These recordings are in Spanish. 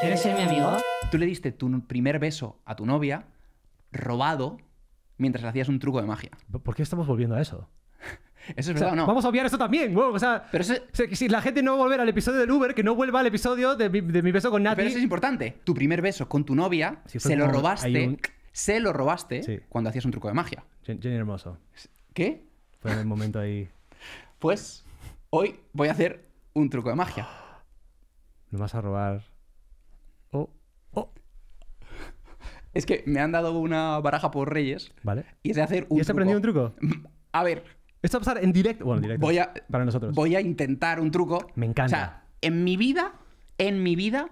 ¿Quieres ser mi amigo? Tú le diste tu primer beso a tu novia, robado, mientras hacías un truco de magia. ¿Por qué estamos volviendo a eso? ¿no? Vamos a obviar eso también, O sea, si la gente no va a volver al episodio del Uber, que no vuelva al episodio de mi, beso con Nati. Pero eso es importante. Tu primer beso con tu novia, se, lo robaste, se lo robaste. cuando hacías un truco de magia. Jenny Hermoso. ¿Qué? Fue en el momento ahí. Pues hoy voy a hacer un truco de magia. ¿Nos vas a robar. Oh, oh. Es que me han dado una baraja por Reyes. Vale. Y es de hacer un. ¿Y has aprendido un truco? A ver. Esto va a pasar en directo. Bueno, directo. para nosotros. Voy a intentar un truco. Me encanta. O sea, en mi vida, en mi vida,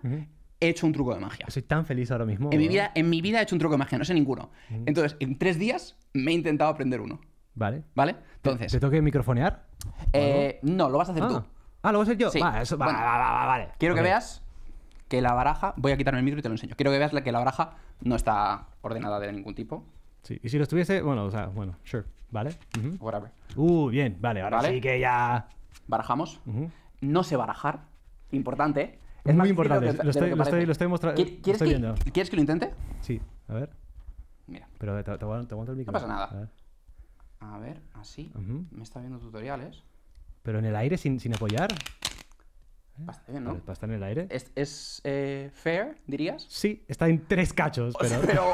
he hecho un truco de magia. Soy tan feliz ahora mismo. En, mi, vida, en mi vida he hecho un truco de magia, no sé ninguno. Entonces, en tres días me he intentado aprender uno. Vale. ¿Vale? Entonces. ¿Te, toca microfonear? Eh, no, lo vas a hacer ah. tú. Ah, lo voy a ser yo. Sí. Vale, eso, bueno, vale, vale, vale, Quiero que veas que la baraja. Voy a quitarme el micro y te lo enseño. Quiero que veas que la baraja no está ordenada de ningún tipo. Sí, y si lo estuviese, bueno, o sea, bueno, sure, ¿vale? Uh Whatever. Uh, bien, vale, ahora ¿Vale? sí que ya. Barajamos. No sé barajar. Importante. Es muy importante. lo, estoy, lo, estoy, mostrando. ¿Quieres, que lo intente? Sí, a ver. Mira. Pero te, te, aguanto, el micro. No pasa nada. A ver, así. Me está viendo tutoriales. Pero en el aire, sin, sin apoyar. ¿Eh? Bastante bien, ¿no? en el aire. ¿Es, eh, fair, dirías? Sí, está en tres cachos, pero...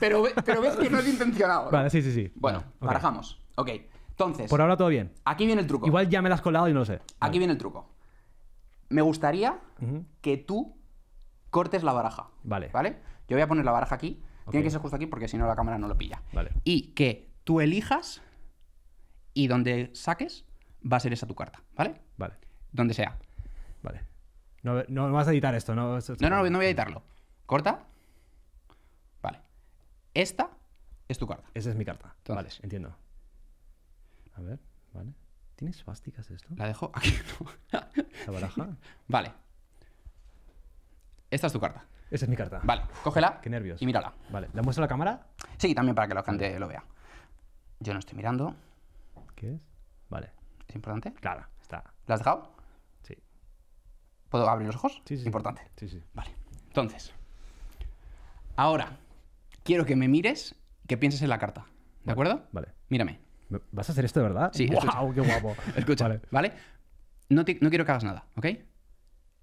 pero... pero, ves que no es intencionado. Vale, sí, sí, sí. Bueno, barajamos. Ok, entonces... Por ahora todo bien. Aquí viene el truco. Igual ya me lo has colado y no sé. Aquí viene el truco. Me gustaría que tú cortes la baraja. Vale. ¿Vale? Yo voy a poner la baraja aquí. Tiene que ser justo aquí porque si no la cámara no lo pilla. Vale. Y que tú elijas y donde saques va a ser esa tu carta, ¿vale? Vale. Donde sea. Vale. No, vas a editar esto, ¿no? no, no, no voy a editarlo. Corta. Vale. Esta es tu carta. Esa es mi carta. vale, entiendo. A ver, vale. ¿Tienes fásticas esto? La dejo aquí. ¿La baraja? Vale. Esta es tu carta. Esa es mi carta. Vale, cógela. Qué nervios. Y mírala. Vale, ¿la muestro a la cámara? Sí, también para que la gente lo vea. Yo no estoy mirando. ¿Qué es? ¿Es importante? Claro, está. ¿La has dejado? Sí. ¿Puedo abrir los ojos? Sí, sí. Importante. Sí, sí. Vale. Entonces, ahora quiero que me mires y que pienses en la carta. ¿De acuerdo? Vale. Mírame. ¿Vas a hacer esto de verdad? Sí. ¡Wow! Escucha. ¡Qué guapo! escucha, ¿vale? No, te, no quiero que hagas nada, ¿ok?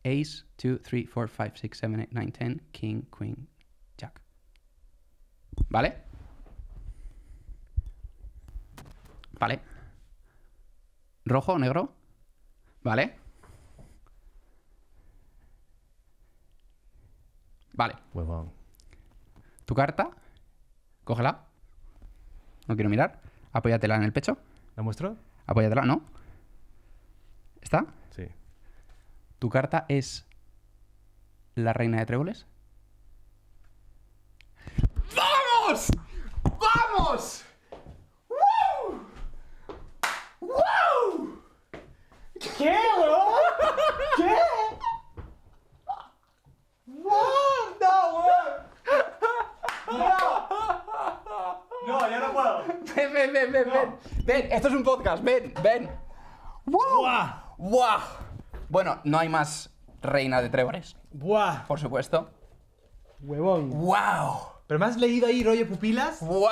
Ace, 2, 3, 4, 5, 6, 7, 8, 9, 10, King, Queen, Jack. ¿Vale? Vale rojo o negro, ¿vale? Vale. Tu carta, cógela. No quiero mirar. Apóyatela en el pecho. ¿La muestro? Apóyatela, ¿no? ¿Está? Sí. Tu carta es la reina de tréboles. ¡Vamos! ¿Qué, weón? ¿Qué? No, weón. No. No, ya no puedo. Ven, ven, ven, ven, ven. Ven, esto es un podcast. Ven, ven. ¡Wow! ¡Wow! Bueno, no hay más reina de Trébores, ¡Wow! por supuesto. Huevón. ¡Wow! Pero me has leído ahí rollo pupilas. ¡Wow!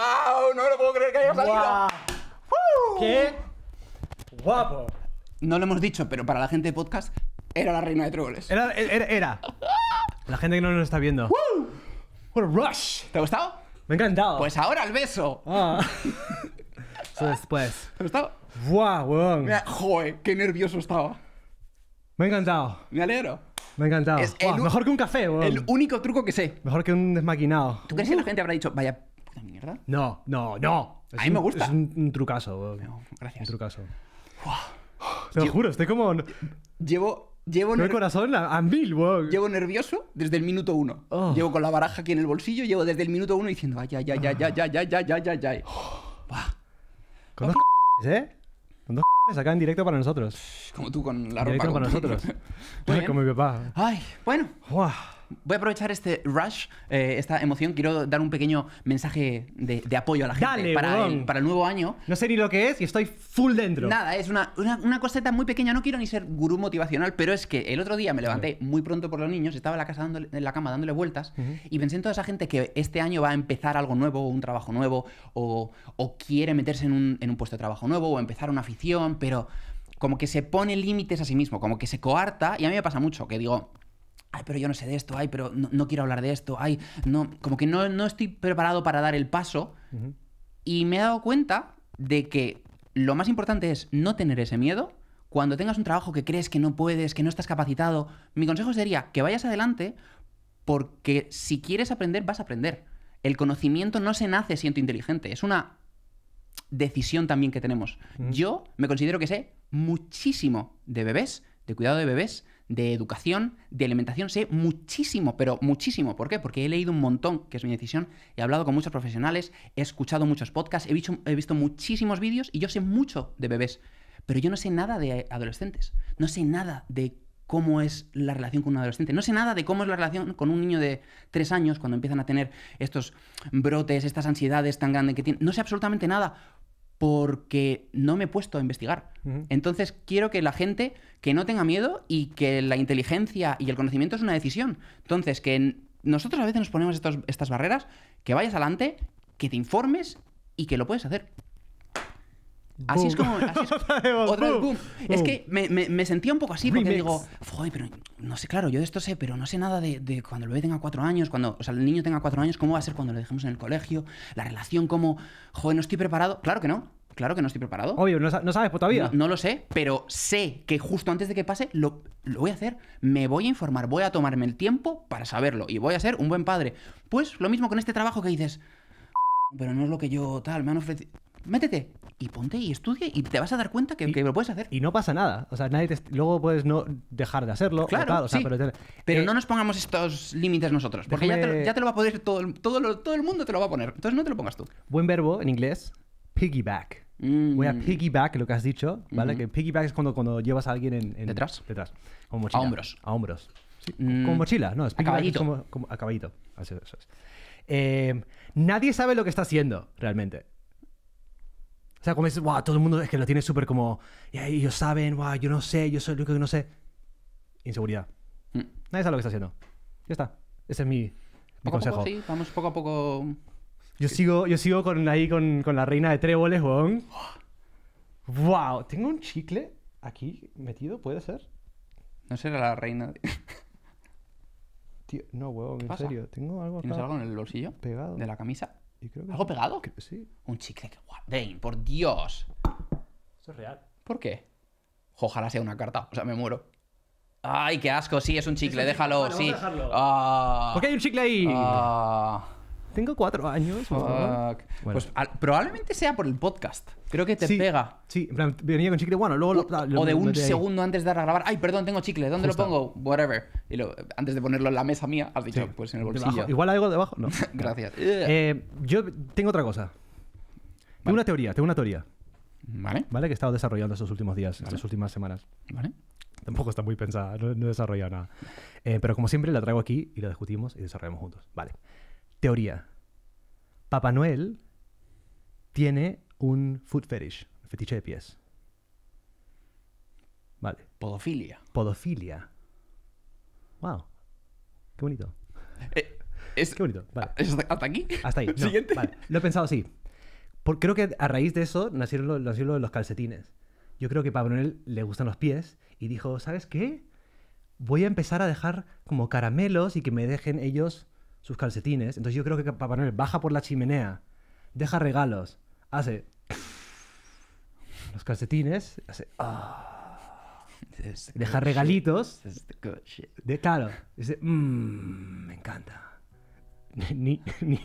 No me lo puedo creer que haya salido. ¡Wow! ¡Qué guapo! no lo hemos dicho, pero para la gente de podcast, era la reina de troles Era, era, era. La gente que no nos está viendo. ¡Woo! What a rush! ¿Te ha gustado? Me ha encantado. Pues ahora el beso. Ah. Eso después. ¿Te ha gustado? wow, qué nervioso estaba. Me ha encantado. Me alegro. Me ha encantado. Es mejor que un café, weón. El único truco que sé. Mejor que un desmaquinado. ¿Tú crees que la gente habrá dicho, vaya puta mierda? No, no, no. a mí me gusta. Es un, trucazo, weón. gracias. Un trucazo. Wow. Te lo juro, estoy como. Llevo. Llevo el corazón Llevo nervioso desde el minuto uno. Oh. Llevo con la baraja aquí en el bolsillo, llevo desde el minuto uno diciendo, ay, ay, ay, ay, ay, ay, oh. ay, ay, ay, ay, ay. Con dos c... ¿eh? Con dos c... acá en directo para nosotros. Como tú con la ropa. Directo para nosotros. Como mi papá. Ay, bueno voy a aprovechar este rush, eh, esta emoción. Quiero dar un pequeño mensaje de, apoyo a la gente para, el, nuevo año. No sé ni lo que es y estoy full dentro. Nada, es una, coseta muy pequeña. No quiero ni ser gurú motivacional, pero es que el otro día me levanté muy pronto por los niños, estaba en la, casa en la cama dándole vueltas y pensé en toda esa gente que este año va a empezar algo nuevo, un trabajo nuevo, o, quiere meterse en un puesto de trabajo nuevo, o empezar una afición, pero como que se pone límites a sí mismo, como que se coarta, y a mí me pasa mucho, que digo, ay, pero yo no sé de esto, ay, pero no, quiero hablar de esto, ay, no, como que no, no estoy preparado para dar el paso. Y me he dado cuenta de que lo más importante es no tener ese miedo. Cuando tengas un trabajo que crees que no puedes, que no estás capacitado, mi consejo sería que vayas adelante porque si quieres aprender, vas a aprender. El conocimiento no se nace siendo inteligente, es una decisión también que tenemos. Yo me considero que sé muchísimo de bebés, de cuidado de bebés, de educación, de alimentación, sé muchísimo, pero muchísimo. ¿Por qué? Porque he leído un montón, que es mi decisión, he hablado con muchos profesionales, he escuchado muchos podcasts, he visto, he visto muchísimos vídeos y yo sé mucho de bebés, pero yo no sé nada de adolescentes, no sé nada de cómo es la relación con un adolescente. No sé nada de cómo es la relación con un niño de tres años cuando empiezan a tener estos brotes, estas ansiedades tan grandes que tienen. No sé absolutamente nada porque no me he puesto a investigar. Entonces quiero que la gente que no tenga miedo y que la inteligencia y el conocimiento es una decisión. Entonces que nosotros a veces nos ponemos estas barreras, que vayas adelante, que te informes y que lo puedes hacer. Así es como. Así es, boom. Es que me, sentía un poco así porque digo, joder, pero no sé, claro, yo de esto sé, pero no sé nada de, cuando el bebé tenga cuatro años, cuando, o sea, el niño tenga cuatro años, cómo va a ser cuando lo dejemos en el colegio, la relación, cómo, joder, no estoy preparado. Claro que no. Claro que no estoy preparado. Obvio, no, sabes por todavía. No, lo sé, pero sé que justo antes de que pase lo, lo voy a hacer. Me voy a informar, voy a tomarme el tiempo para saberlo y voy a ser un buen padre. Pues lo mismo con este trabajo que dices, pero no es lo que yo tal, me han ofrecido métete y ponte y estudie y te vas a dar cuenta que, lo puedes hacer. Y no pasa nada. O sea, nadie te, luego puedes no dejar de hacerlo. pero, eh, no nos pongamos estos límites nosotros, porque ya, te, lo va a poder todo, el mundo te lo va a poner. Entonces no te lo pongas tú. Buen verbo en inglés, piggyback. Mm. Voy a piggyback lo que has dicho, ¿vale? Que piggyback es cuando, cuando llevas a alguien en, detrás. Detrás. mochila. A hombros. A hombros. Con mm. mochila, no, es a caballito. como, a caballito. eso eh, nadie sabe lo que está haciendo realmente sea, como es wow, todo el mundo es que lo tiene súper como, y ellos saben, wow, yo no sé, yo soy el único que no sé. Inseguridad. Mm. Nadie sabe lo que está haciendo. Ya está. Ese es mi, consejo. sí, vamos poco a poco. Yo sigo, yo sigo con ahí con, con la reina de tréboles, weón. ¡Wow! Tengo un chicle aquí metido, ¿puede ser? No será la reina no, weón, en serio. Tengo algo acá ¿Tienes algo en el bolsillo? Pegado. ¿De la camisa? ¿Algo pegado? Creo que sí. Un chicle. Que... Dane, por Dios. Esto es real. ¿Por qué? Ojalá sea una carta. O sea, me muero. Ay, qué asco. Sí, es un chicle. Déjalo. sí. Vamos dejarlo. Ah. ¿Por qué hay un chicle ahí? Ah... Tengo cuatro años. Pues probablemente sea por el podcast. Creo que te pega. Sí, en plan, venía con chicle bueno, luego lo, o de un segundo antes de dar a grabar. Ay, perdón, tengo chicle. ¿Dónde lo pongo? Whatever. Y antes de ponerlo en la mesa mía, has dicho, pues en el bolsillo. Igual algo debajo. No. Gracias. Eh, yo tengo otra cosa. Tengo una teoría, tengo una teoría, Vale, ¿vale? Que he estado desarrollando estos últimos días, estas últimas semanas. vale. Tampoco está muy pensada, no, he desarrollado nada. Eh, pero como siempre la traigo aquí y la discutimos y desarrollamos juntos. Vale. Teoría. Papá Noel tiene un foot fetish, un fetiche de pies. Vale. Podofilia. Podofilia. Wow. Qué bonito. Eh, qué bonito. ¿Hasta aquí? Hasta ahí. Siguiente. Lo he pensado así. creo que a raíz de eso nacieron los, de los calcetines. Yo creo que a Noel le gustan los pies y dijo, ¿sabes qué? Voy a empezar a dejar como caramelos y que me dejen ellos sus calcetines. Entonces yo creo que Papá Noel baja por la chimenea, deja regalos, hace los calcetines, hace... Ah, este deja regalitos. Este De, claro, dice, mm, me encanta. Ni, Ni...